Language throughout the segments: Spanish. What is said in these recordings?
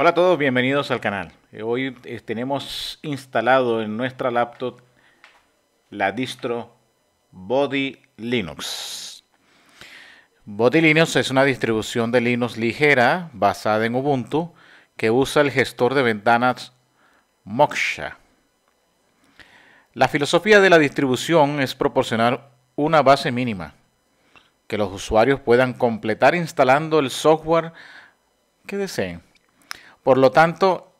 Hola a todos, bienvenidos al canal. Hoy eh, tenemos instalado en nuestra laptop la distro Body Linux. Body Linux es una distribución de Linux ligera basada en Ubuntu que usa el gestor de ventanas Moksha. La filosofía de la distribución es proporcionar una base mínima que los usuarios puedan completar instalando el software que deseen. Por lo tanto,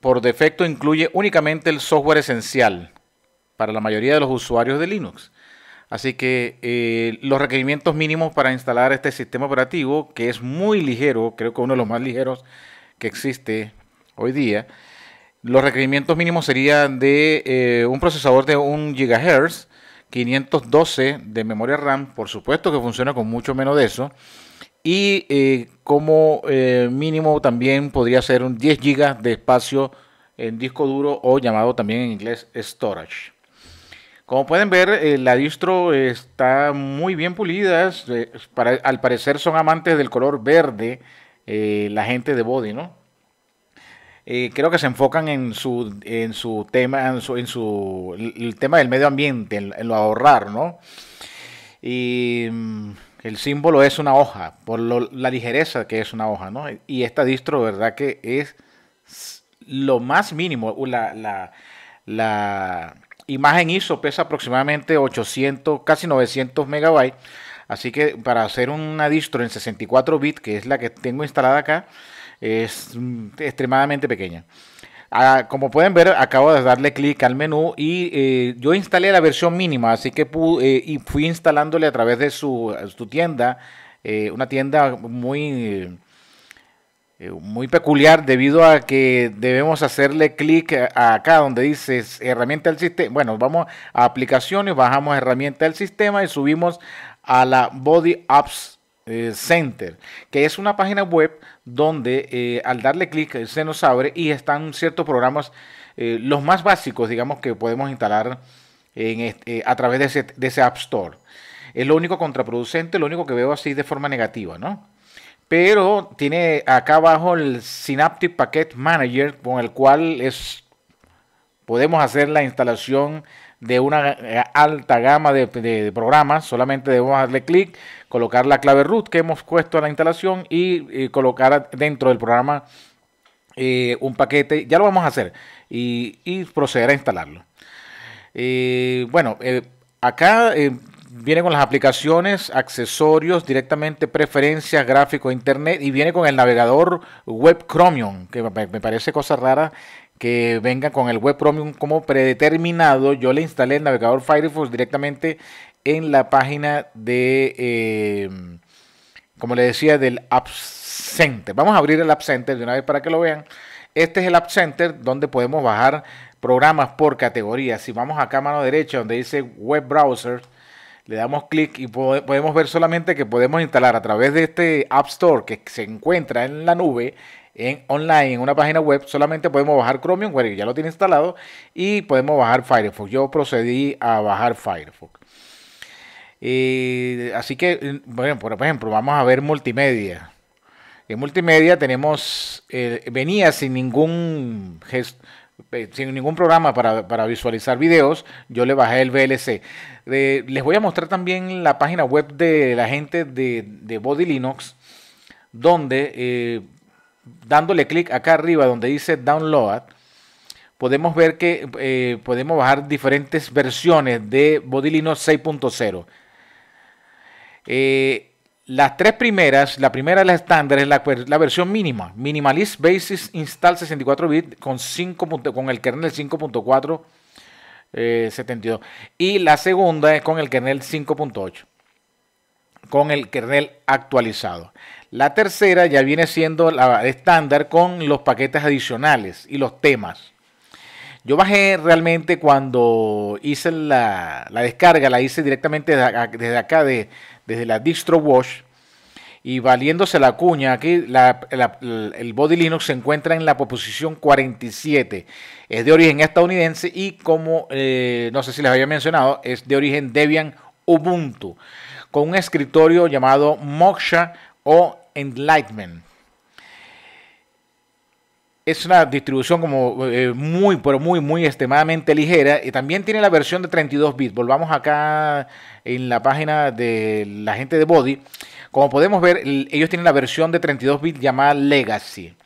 por defecto incluye únicamente el software esencial para la mayoría de los usuarios de Linux. Así que eh, los requerimientos mínimos para instalar este sistema operativo, que es muy ligero, creo que uno de los más ligeros que existe hoy día, los requerimientos mínimos serían de eh, un procesador de 1 GHz, 512 de memoria RAM, por supuesto que funciona con mucho menos de eso, y eh, como eh, mínimo también podría ser un 10 GB de espacio en disco duro o llamado también en inglés storage. Como pueden ver, eh, la distro está muy bien pulida. Para, al parecer son amantes del color verde la gente de Body, ¿no? creo que se enfocan en su, en su tema, en el, tema del medio ambiente, en, lo ahorrar, ¿no? Y mm, el símbolo es una hoja, por la ligereza que es una hoja, ¿no? Y esta distro, ¿verdad? Que es lo más mínimo. La, la imagen ISO pesa aproximadamente 800, casi 900 megabytes. Así que para hacer una distro en 64 bits, que es la que tengo instalada acá, es mm, extremadamente pequeña. Ah, como pueden ver, acabo de darle clic al menú y eh, yo instalé la versión mínima, así que pude, eh, y fui instalándole a través de su, tienda, eh, una tienda muy, muy peculiar debido a que debemos hacerle clic acá donde dice herramienta del sistema. Bueno, vamos a aplicaciones, bajamos herramienta del sistema y subimos a la Body Apps eh, Center, que es una página web donde eh, al darle clic eh, se nos abre y están ciertos programas, los más básicos, digamos, que podemos instalar a través de ese, App Store. Es lo único contraproducente, lo único que veo así de forma negativa, ¿no? Pero tiene acá abajo el Synaptic Packet Manager, con el cual es podemos hacer la instalación de una eh, alta gama de, programas, solamente debemos darle clic, colocar la clave root que hemos puesto a la instalación y, colocar dentro del programa eh, un paquete, ya lo vamos a hacer, y, proceder a instalarlo. Eh, bueno, acá viene con las aplicaciones, accesorios, directamente preferencias, gráfico, internet y viene con el navegador web Chromium, que me parece cosa rara que venga con el web premium como predeterminado. Yo le instalé el navegador Firefox directamente en la página de, eh, como le decía, del App Center. Vamos a abrir el App Center de una vez para que lo vean. Este es el App Center donde podemos bajar programas por categoría. Si vamos acá a mano derecha donde dice Web Browser, le damos clic y podemos ver solamente que podemos instalar a través de este App Store que se encuentra en la nube en online, en una página web, solamente podemos bajar Chromium, ya lo tiene instalado, y podemos bajar Firefox. Yo procedí a bajar Firefox. Eh, así que, mm, bueno, por ejemplo, vamos a ver multimedia. En multimedia tenemos, eh, venía sin ningún eh, sin ningún programa para, visualizar videos, yo le bajé el VLC. les voy a mostrar también la página web de la gente de, de Body Linux, donde dándole clic acá arriba donde dice download, podemos ver que eh, podemos bajar diferentes versiones de Bodilino 6.0. Eh, las tres primeras, la primera es la estándar es la, versión mínima, Minimalist Basis Install 64 bit con, con el kernel 5.4 72 eh, y la segunda es con el kernel 5.8 con el kernel actualizado. La tercera ya viene siendo la estándar con los paquetes adicionales y los temas. Yo bajé realmente cuando hice la, descarga, la hice directamente desde acá, de, desde la distro Y valiéndose la cuña, aquí el Body Linux se encuentra en la posición 47. Es de origen estadounidense y como eh, no sé si les había mencionado, es de origen Debian Ubuntu. Con un escritorio llamado Moksha o Enlightenment. Es una distribución como eh, muy, pero muy, muy extremadamente ligera. Y también tiene la versión de 32 bits. Volvamos acá en la página de la gente de Body. Como podemos ver, ellos tienen la versión de 32 bits llamada Legacy.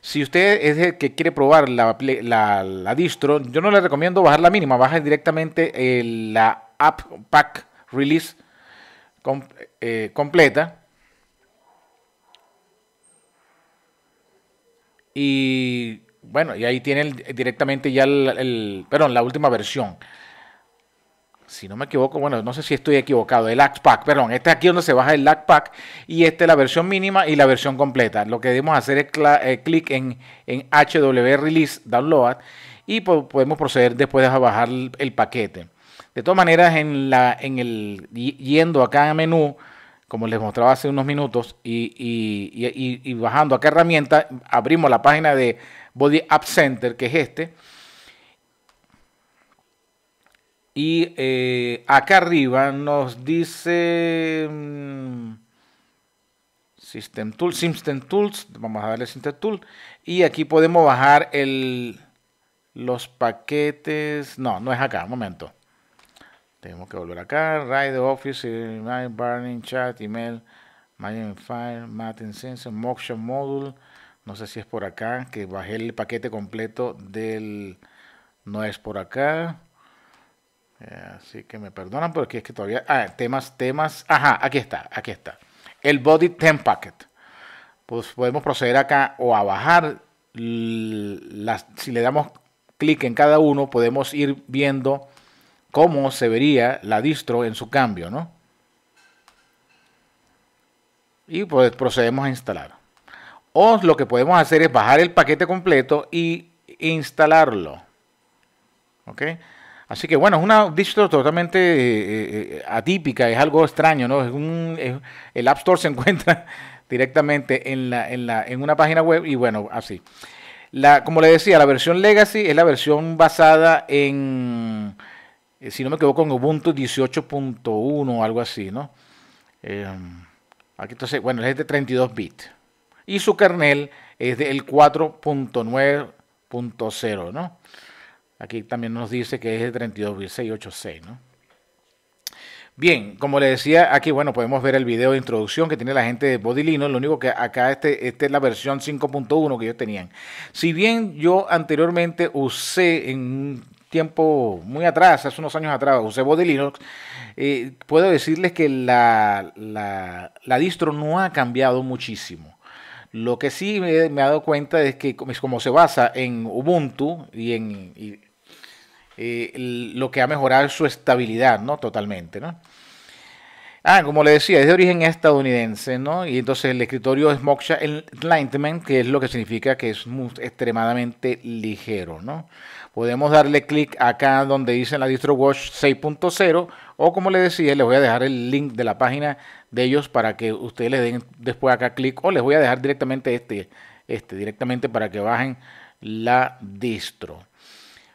Si usted es el que quiere probar la, distro, yo no le recomiendo bajar la mínima, baja directamente eh, la App Pack Release eh, completa Y bueno, y ahí tiene directamente ya el, perdón, la última versión. Si no me equivoco, bueno, no sé si estoy equivocado, el Act Pack, perdón, este es aquí donde se baja el Act Pack y esta es la versión mínima y la versión completa. Lo que debemos hacer es eh, clic en, en HW Release Download y podemos proceder después a bajar el, el paquete. De todas maneras, en la, en el, yendo acá a menú, como les mostraba hace unos minutos, y, y, y, y bajando acá herramienta, abrimos la página de Body App Center, que es este. Y eh, acá arriba nos dice mm, System Tools, System Tools, vamos a darle System Tool. Y aquí podemos bajar el, los paquetes. No, no es acá, momento. Tenemos que volver acá. Ride Office, My eh, Burning Chat, Email, my Fire, Matin Sense. Motion Module. No sé si es por acá, que bajé el paquete completo del... No es por acá. Eh, así que me perdonan, porque es que todavía... Ah, temas, temas... Ajá, aquí está, aquí está. El Body Temp Packet. Pues podemos proceder acá o a bajar. Las, si le damos clic en cada uno, podemos ir viendo cómo se vería la distro en su cambio, ¿no? Y pues procedemos a instalar. O lo que podemos hacer es bajar el paquete completo y instalarlo. ¿Ok? Así que bueno, es una distro totalmente eh, eh, atípica, es algo extraño, ¿no? el App Store se encuentra directamente en, una página web y bueno, así. como le decía, la versión Legacy es la versión basada en eh, si no me equivoco, en Ubuntu 18.1 o algo así, ¿no? Eh, aquí entonces, bueno, es de 32 bits. Y su kernel es del 4.9.0, ¿no? Aquí también nos dice que es de 32 bits, 686, ¿no? Bien, como les decía, aquí bueno, podemos ver el video de introducción que tiene la gente de Bodilino, lo único que acá este, este es la versión 5.1 que ellos tenían. Si bien yo anteriormente usé en tiempo muy atrás, hace unos años atrás, José de Linux, eh, puedo decirles que la, distro no ha cambiado muchísimo. Lo que sí me, ha he dado cuenta es que como se basa en Ubuntu y en eh, lo que ha mejorado es su estabilidad, ¿no? Totalmente, ¿no? Ah, como le decía, es de origen estadounidense, ¿no? Y entonces el escritorio es Moksha Enlightenment, que es lo que significa que es extremadamente ligero, ¿no? podemos darle clic acá donde dice la DistroWatch 6.0 o como le decía, les voy a dejar el link de la página de ellos para que ustedes le den después acá clic o les voy a dejar directamente este, este directamente para que bajen la distro.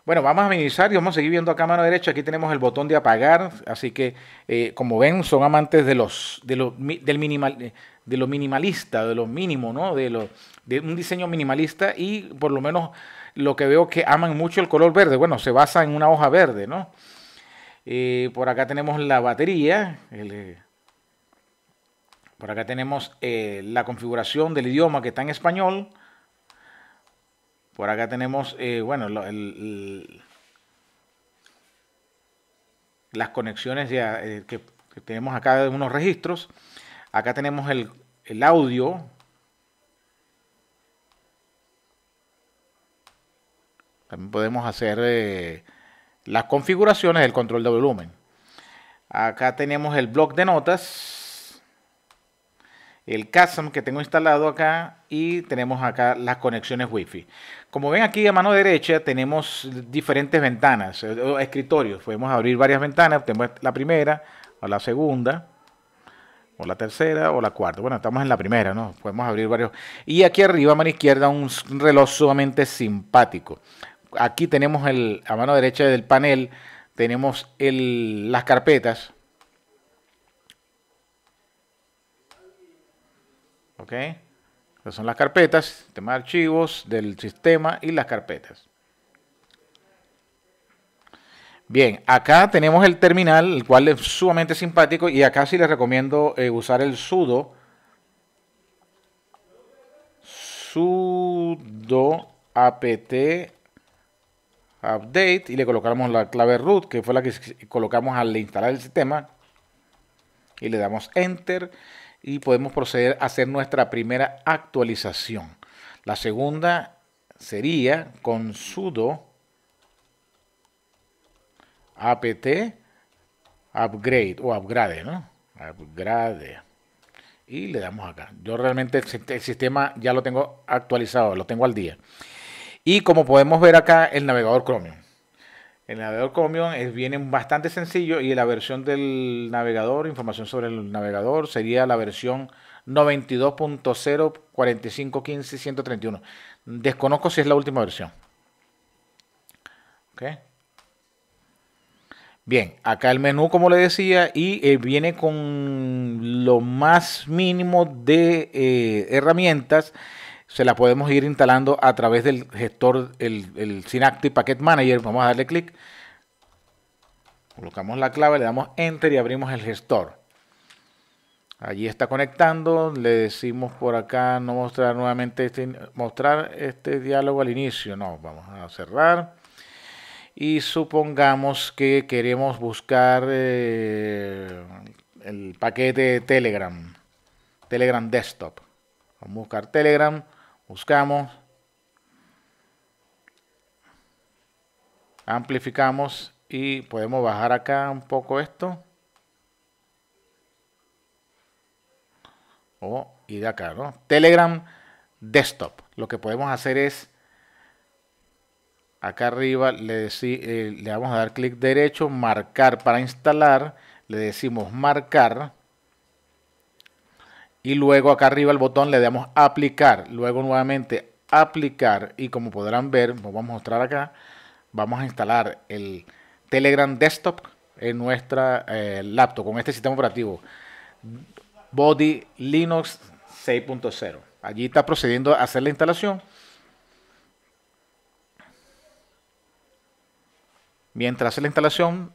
Bueno, vamos a minimizar y vamos a seguir viendo acá a mano derecha. Aquí tenemos el botón de apagar. Así que, eh, como ven, son amantes de los, de los del minimal, eh, de lo minimalista, de lo mínimo, ¿no? De, lo, de un diseño minimalista y por lo menos lo que veo que aman mucho el color verde. Bueno, se basa en una hoja verde, ¿no? Eh, por acá tenemos la batería. Eh, por acá tenemos eh, la configuración del idioma que está en español. Por acá tenemos, bueno, las conexiones ya, que, tenemos acá de unos registros. Acá tenemos el, el audio, También podemos hacer eh, las configuraciones del control de volumen. Acá tenemos el bloc de notas, el CASM que tengo instalado acá y tenemos acá las conexiones wifi Como ven aquí a mano derecha tenemos diferentes ventanas, eh, escritorios. Podemos abrir varias ventanas, tenemos la primera o la segunda o la tercera o la cuarta. Bueno, estamos en la primera, ¿no? Podemos abrir varios. Y aquí arriba, a mano izquierda, un reloj sumamente simpático aquí tenemos el, a mano derecha del panel, tenemos el, las carpetas. ¿Ok? Estas son las carpetas, sistema de archivos del sistema y las carpetas. Bien, acá tenemos el terminal, el cual es sumamente simpático y acá sí les recomiendo eh, usar el sudo sudo apt update y le colocamos la clave root, que fue la que colocamos al instalar el sistema. Y le damos enter y podemos proceder a hacer nuestra primera actualización. La segunda sería con sudo apt upgrade o upgrade, ¿no? Upgrade. Y le damos acá. Yo realmente el, el sistema ya lo tengo actualizado, lo tengo al día. Y como podemos ver acá, el navegador Chromium. El navegador Chromium viene bastante sencillo y la versión del navegador, información sobre el navegador, sería la versión 92.04515.131. Desconozco si es la última versión. Bien, acá el menú, como le decía, y eh, viene con lo más mínimo de eh, herramientas se la podemos ir instalando a través del gestor, el, el Synaptic Packet Manager. Vamos a darle clic. Colocamos la clave, le damos Enter y abrimos el gestor. Allí está conectando. Le decimos por acá no mostrar nuevamente este, mostrar este diálogo al inicio. No, vamos a cerrar. Y supongamos que queremos buscar eh, el paquete Telegram. Telegram Desktop. Vamos a buscar Telegram buscamos, amplificamos y podemos bajar acá un poco esto. O ir acá, ¿no? Telegram Desktop. Lo que podemos hacer es, acá arriba le, eh, le vamos a dar clic derecho, marcar para instalar. Le decimos marcar y luego acá arriba el botón le damos aplicar, luego nuevamente aplicar y como podrán ver, nos vamos a mostrar acá, vamos a instalar el Telegram Desktop en nuestra eh, laptop con este sistema operativo Body Linux 6.0. Allí está procediendo a hacer la instalación. Mientras hace la instalación,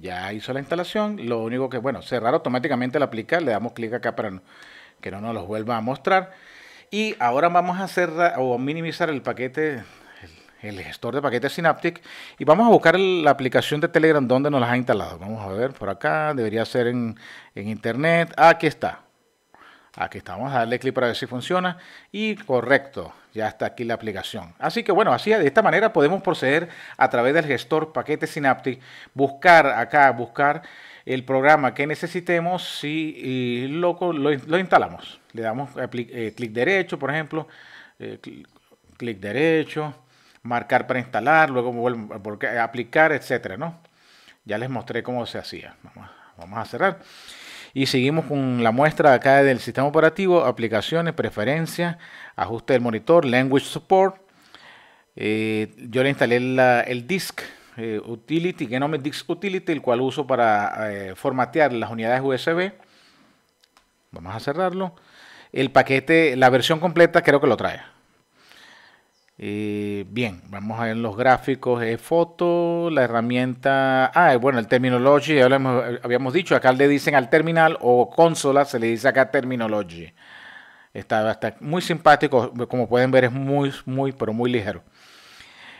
Ya hizo la instalación, lo único que, bueno, cerrar automáticamente la aplicación le damos clic acá para que no nos los vuelva a mostrar. Y ahora vamos a cerrar o minimizar el paquete, el, gestor de paquetes Synaptic y vamos a buscar la aplicación de Telegram donde nos las ha instalado. Vamos a ver por acá, debería ser en, en Internet. Aquí está, Aquí estamos a darle clic para ver si funciona. Y correcto, ya está aquí la aplicación. Así que bueno, así de esta manera podemos proceder a través del gestor paquete Synaptic, buscar acá, buscar el programa que necesitemos si lo, lo, instalamos. Le damos eh, eh, clic derecho, por ejemplo, eh, clic, derecho, marcar para instalar, luego aplicar, etcétera, ¿no? Ya les mostré cómo se hacía. vamos a cerrar. Y seguimos con la muestra acá del sistema operativo, aplicaciones, preferencias, ajuste del monitor, language support. Eh, yo le instalé el disk eh, utility, Genome Disk Utility, el cual uso para eh, formatear las unidades USB. Vamos a cerrarlo. El paquete, la versión completa creo que lo trae. Y eh, bien, vamos a ver los gráficos, de foto, la herramienta, ah, eh, bueno, el terminology, eh, habíamos dicho, acá le dicen al terminal o consola, se le dice acá terminology. Está, está muy simpático, como pueden ver es muy, muy, pero muy ligero.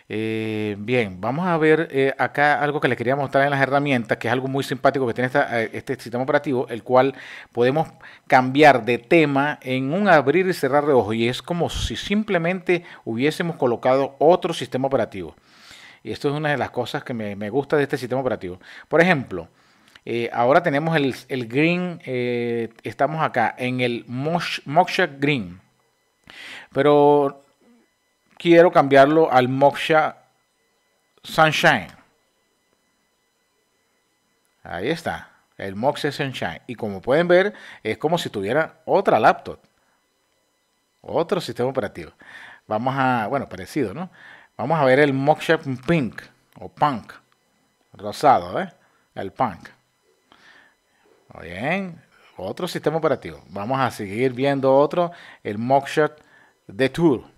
Eh, bien, vamos a ver eh, acá algo que les quería mostrar en las herramientas, que es algo muy simpático que tiene eh, este sistema operativo, el cual podemos cambiar de tema en un abrir y cerrar de ojos, y es como si simplemente hubiésemos colocado otro sistema operativo. Y esto es una de las cosas que me, gusta de este sistema operativo. Por ejemplo, ahora tenemos el, green, estamos acá en el Moksha Green. Pero quiero cambiarlo al Moksha Sunshine. Ahí está, el Moksha Sunshine. Y como pueden ver, es como si tuviera otra laptop. Otro sistema operativo. Vamos a, bueno, parecido, ¿no? Vamos a ver el Moksha Pink o Punk. Rosado, ¿eh? El Punk. Muy bien. Otro sistema operativo. Vamos a seguir viendo otro, el Moksha Tool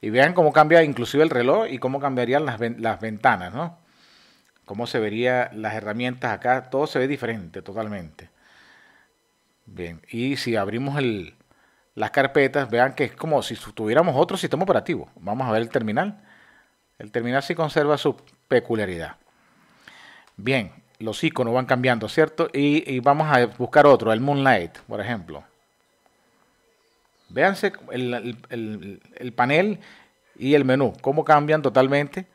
y vean cómo cambia inclusive el reloj y cómo cambiarían las, ventanas, ¿no? Cómo se verían las herramientas acá, todo se ve diferente totalmente. Bien, y si abrimos las carpetas, vean que es como si tuviéramos otro sistema operativo. Vamos a ver el terminal. El terminal sí conserva su peculiaridad. Bien, los iconos van cambiando, ¿cierto? y vamos a buscar otro, el Moonlight, por ejemplo. Véanse el, panel y el menú, cómo cambian totalmente.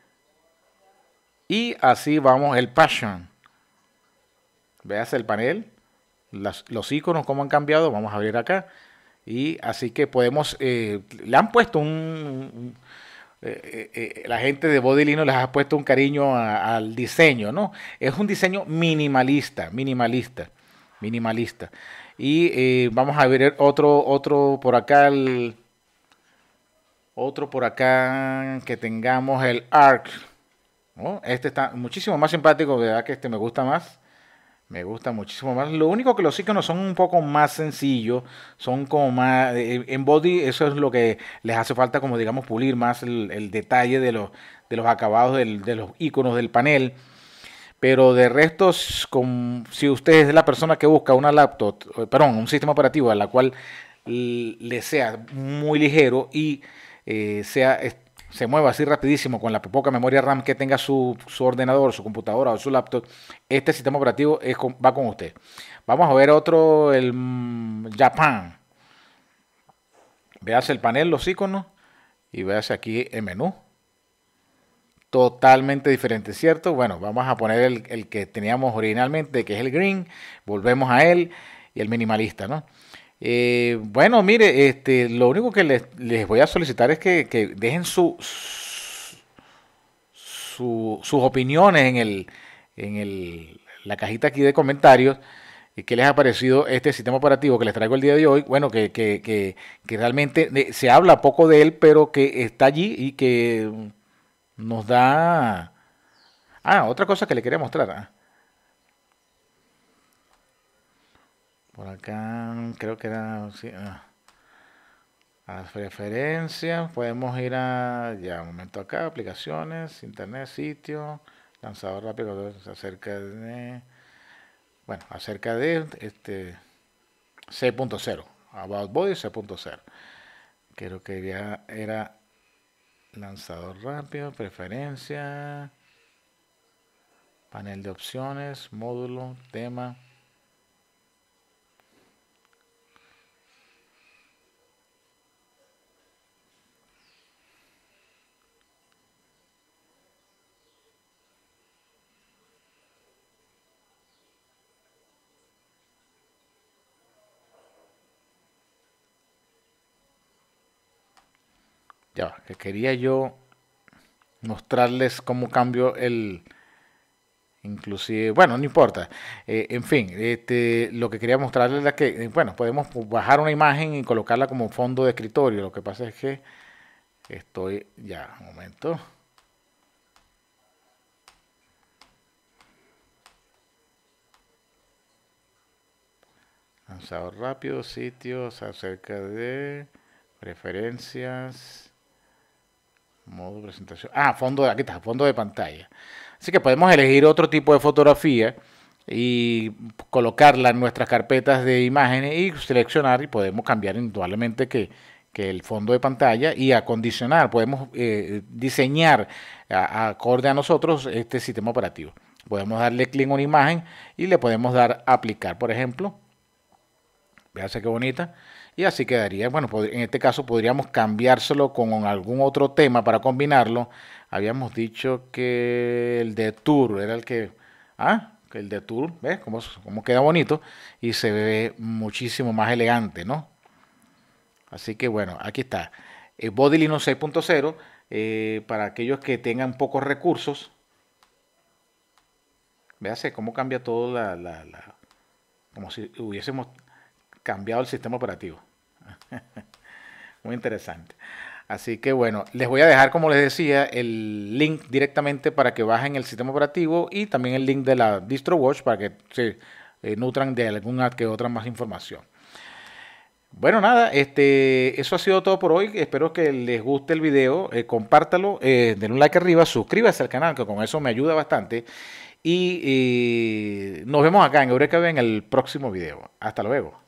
Y así vamos, el Passion. Veas el panel, los iconos, cómo han cambiado. Vamos a abrir acá. Y así que podemos, eh, le han puesto un, eh, eh, la gente de Bodilino les ha puesto un cariño al diseño, ¿no? Es un diseño minimalista, minimalista, minimalista. Y eh, vamos a ver otro, otro por acá, el, otro por acá que tengamos el ARC. Oh, este está muchísimo más simpático, verdad que este me gusta más. Me gusta muchísimo más. Lo único que los iconos son un poco más sencillos, son como más. Eh, en body, eso es lo que les hace falta, como digamos, pulir más el, el detalle de los, de los acabados del, de los iconos del panel. Pero de restos, con, si usted es la persona que busca una laptop, perdón, un sistema operativo a la cual le sea muy ligero y eh, sea, se mueva así rapidísimo con la poca memoria RAM que tenga su, ordenador, su computadora o su laptop, este sistema operativo es va con usted. Vamos a ver otro, el mm, Japan. Veas el panel, los iconos y veas aquí el menú totalmente diferente, ¿cierto? Bueno, vamos a poner el, que teníamos originalmente, que es el green, volvemos a él y el minimalista, ¿no? Eh, bueno, mire, este, lo único que les, voy a solicitar es que, dejen su, sus opiniones en, el, en la cajita aquí de comentarios. Eh, ¿Qué les ha parecido este sistema operativo que les traigo el día de hoy? Bueno, que realmente eh, se habla poco de él, pero que está allí y que nos da... Ah, otra cosa que le quería mostrar. Ah. Por acá creo que era... Ah. A las preferencias, podemos ir a, ya, un momento acá, aplicaciones, internet, sitio, lanzador rápido, acerca de, bueno, acerca de este c.0 About Body C.0. Creo que ya era lanzador rápido, preferencia, panel de opciones, módulo, tema. ya, que quería yo mostrarles cómo cambio el, inclusive, bueno, no importa. Eh, en fin, este, lo que quería mostrarles es que, eh, bueno, podemos bajar una imagen y colocarla como fondo de escritorio. Lo que pasa es que estoy, ya, un momento. lanzado rápido, sitios acerca de preferencias. Modo presentación. Ah, fondo de, aquí está, fondo de pantalla. Así que podemos elegir otro tipo de fotografía y colocarla en nuestras carpetas de imágenes y seleccionar y podemos cambiar indudablemente que, el fondo de pantalla y acondicionar, podemos eh, diseñar acorde a nosotros este sistema operativo. Podemos darle clic en una imagen y le podemos dar aplicar, por ejemplo. Vean qué bonita y así quedaría. Bueno, en este caso podríamos cambiárselo con algún otro tema para combinarlo. Habíamos dicho que el de tour era el que... Ah, el de tour, ¿ves? Cómo, cómo queda bonito y se ve muchísimo más elegante, ¿no? Así que bueno, aquí está. El eh, 6.0 eh, para aquellos que tengan pocos recursos. Véase cómo cambia todo la, la como si hubiésemos cambiado el sistema operativo. Muy interesante. Así que bueno, les voy a dejar, como les decía, el link directamente para que bajen el sistema operativo y también el link de la DistroWatch para que se eh, nutran de alguna que otra más información. Bueno, nada, este, eso ha sido todo por hoy. Espero que les guste el video. Eh, compártalo, eh, den un like arriba, suscríbase al canal, que con eso me ayuda bastante. Y eh, nos vemos acá en Eureka en el próximo video. Hasta luego.